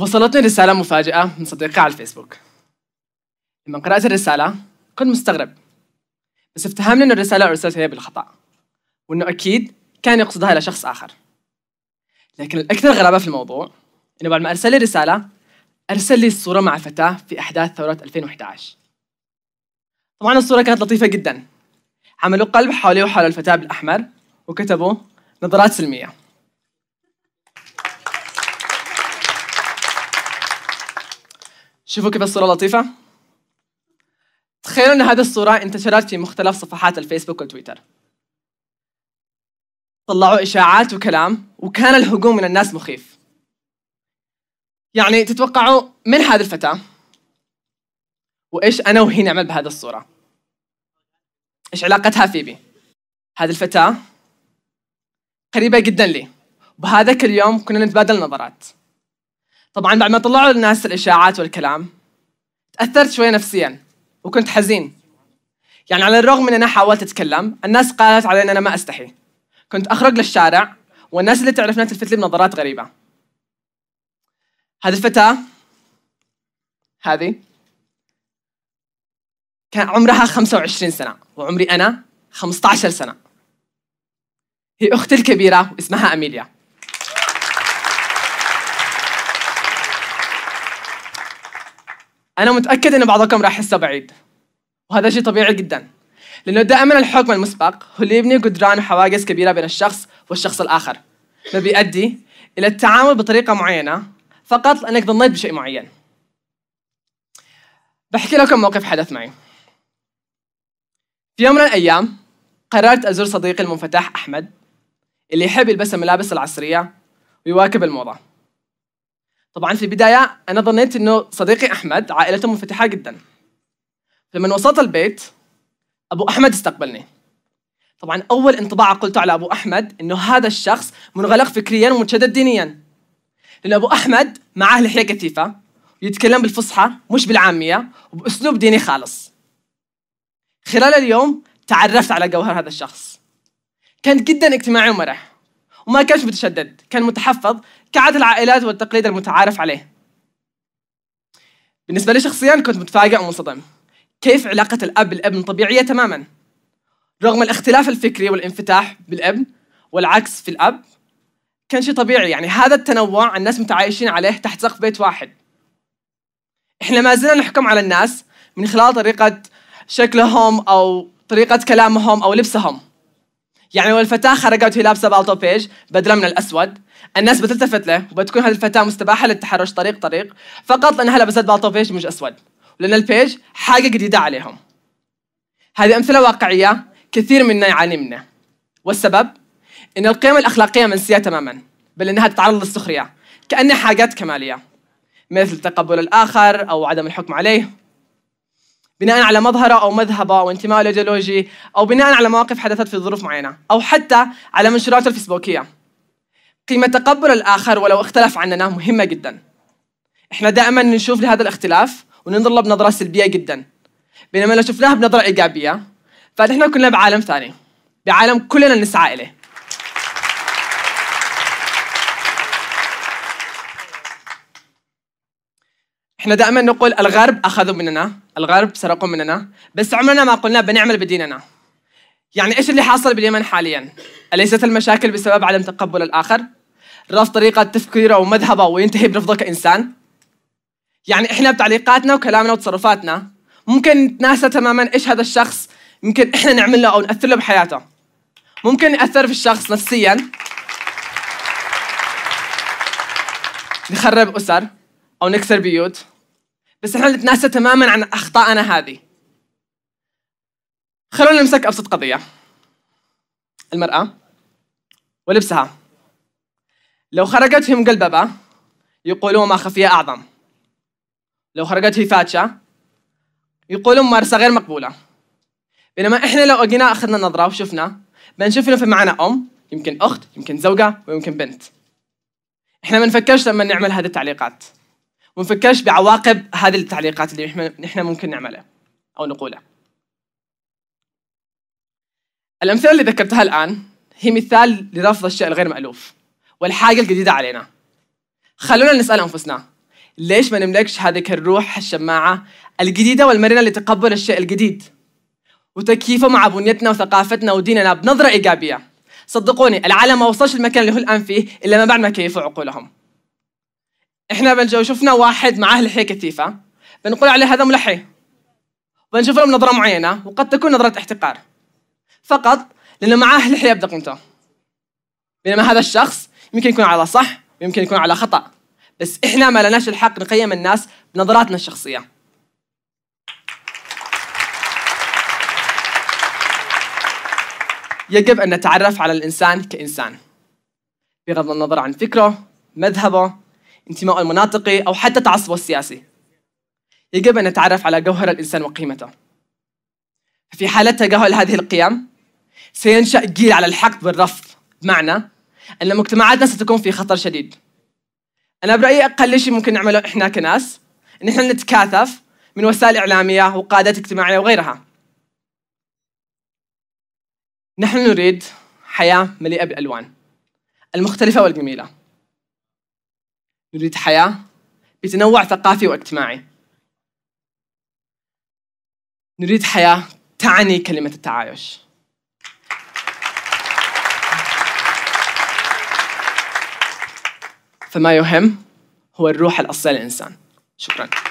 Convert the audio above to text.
وصلتني رسالة مفاجئة من صديقي على الفيسبوك لما قرأت الرسالة كنت مستغرب بس افتهمنا أن الرسالة أرسلتها بالخطأ وأنه أكيد كان يقصدها لشخص آخر لكن الأكثر غرابة في الموضوع أنه بعد ما أرسل لي رسالة أرسل لي الصورة مع فتاة في أحداث ثورة 2011 طبعا الصورة كانت لطيفة جدا عملوا قلب حولي وحول الفتاة بالأحمر وكتبوا نظرات سلمية شوفوا كيف الصورة لطيفة تخيلوا أن هذه الصورة انتشرت في مختلف صفحات الفيسبوك والتويتر طلعوا إشاعات وكلام وكان الهجوم من الناس مخيف يعني تتوقعوا من هذه الفتاة وإيش أنا وهي نعمل بهذه الصورة إيش علاقتها فيبي هذه الفتاة قريبة جدا لي بهذاك اليوم كنا نتبادل نظرات طبعا بعد ما طلعوا الناس الاشاعات والكلام تاثرت شوي نفسيا وكنت حزين يعني على الرغم من انا حاولت اتكلم الناس قالت علي ان انا ما استحي كنت اخرج للشارع والناس اللي تعرفنا تلفت لي بنظرات غريبه هذه الفتاه هذه كان عمرها 25 سنه وعمري انا 15 سنه هي اختي الكبيره واسمها اميليا انا متاكد ان بعضكم راح يحسه بعيد وهذا شيء طبيعي جدا لانه دائما الحكم المسبق هو اللي يبني جدران وحواجز كبيره بين الشخص والشخص الاخر ما بيؤدي الى التعامل بطريقه معينه فقط لانك ظنيت بشيء معين بحكي لكم موقف حدث معي في يوم من الايام قررت ازور صديقي المنفتح احمد اللي يحب يلبس الملابس العصريه ويواكب الموضه طبعا في البداية أنا ظنيت إنه صديقي أحمد عائلته منفتحة جدا لما وصلت البيت أبو أحمد استقبلني طبعا أول انطباع قلته على أبو أحمد إنه هذا الشخص منغلق فكريا ومتشدد دينيا لأن أبو أحمد معاه لحية كثيفة ويتكلم بالفصحى مش بالعامية وبأسلوب ديني خالص خلال اليوم تعرفت على جوهر هذا الشخص كان جدا اجتماعي ومرح وما كانش متشدد كان متحفظ كعادة العائلات والتقليد المتعارف عليه بالنسبة لي شخصيا كنت متفاجئ ومنصدم كيف علاقة الأب بالابن طبيعية تماما رغم الاختلاف الفكري والانفتاح بالابن والعكس في الأب كان شيء طبيعي يعني هذا التنوع الناس متعايشين عليه تحت سقف بيت واحد احنا ما زلنا نحكم على الناس من خلال طريقة شكلهم أو طريقة كلامهم أو لبسهم يعني والفتاة خرجت وهي لابسة بالطو بيج بدلة من الأسود الناس بتلتفت له وبتكون هذه الفتاة مستباحة للتحرش طريق طريق فقط لأنها لبست بالطو بيج مش أسود لأن البيج حاجة جديدة عليهم هذه أمثلة واقعية كثير منا يعاني منها والسبب إن القيم الأخلاقية منسية تماما بل إنها تتعرض للسخرية كأنها حاجات كمالية مثل تقبل الآخر أو عدم الحكم عليه بناء على مظهره او مذهبه او انتمائه الايديولوجي او بناء على مواقف حدثت في ظروف معينه او حتى على منشوراته الفيسبوكيه قيمه تقبل الاخر ولو اختلف عننا مهمه جدا احنا دائما نشوف لهذا الاختلاف وننظر له بنظره سلبيه جدا بينما لو شفناه بنظره ايجابيه فنحن كنا بعالم ثاني بعالم كلنا نسعى اليه احنا دائما نقول الغرب اخذوا مننا الغرب سرقوا مننا بس عمرنا ما قلنا بنعمل بديننا يعني ايش اللي حاصل باليمن حاليا اليست المشاكل بسبب عدم تقبل الاخر رفض طريقه تفكيره ومذهبه وينتهي برفضه كانسان يعني احنا بتعليقاتنا وكلامنا وتصرفاتنا ممكن نتناسى تماما ايش هذا الشخص ممكن احنا نعمل له او ناثر له بحياته ممكن ناثر في الشخص نفسيا نخرب اسر او نكسر بيوت بس احنا نتناسى تماما عن اخطائنا هذه خلونا نمسك ابسط قضيه المراه ولبسها لو خرجت في مقلببه يقولون ما خفيه اعظم لو خرجت في فاتشه يقولون ممارسه غير مقبوله بينما احنا لو اجينا اخذنا نظره وشفنا بنشوف انه في معنا ام يمكن اخت يمكن زوجه ويمكن بنت احنا ما نفكرش لما نعمل هذه التعليقات ونفكرش بعواقب هذه التعليقات اللي نحن ممكن نعملها او نقولها الامثله اللي ذكرتها الان هي مثال لرفض الشيء الغير مألوف والحاجه الجديده علينا خلونا نسال انفسنا ليش ما نملكش هذيك الروح الشماعه الجديده والمرنه لتقبل الشيء الجديد وتكييفه مع بنيتنا وثقافتنا وديننا بنظره ايجابيه صدقوني العالم ما وصلش المكان اللي هو الان فيه الا ما بعد ما كيفوا عقولهم احنا بنجو شفنا واحد معاه لحية كثيفة بنقول عليه هذا ملحي بنشوف له نظرة معينة وقد تكون نظرة احتقار فقط لأنه معاه لحية بدقنته بينما هذا الشخص يمكن يكون على صح ويمكن يكون على خطأ بس احنا ما لناش الحق نقيم الناس بنظراتنا الشخصية يجب أن نتعرف على الإنسان كإنسان بغض النظر عن فكره مذهبه انتمائه المناطقي أو حتى تعصبه السياسي يجب أن نتعرف على جوهر الإنسان وقيمته في حالة تجاهل هذه القيم سينشأ جيل على الحقد والرفض بمعنى أن مجتمعاتنا ستكون في خطر شديد أنا برأيي أقل شيء ممكن نعمله إحنا كناس إن إحنا نتكاثف من وسائل إعلامية وقادات اجتماعية وغيرها نحن نريد حياة مليئة بالألوان المختلفة والجميلة نريد حياة بتنوع ثقافي واجتماعي نريد حياة تعني كلمة التعايش فما يهم هو الروح الأصلية للإنسان شكراً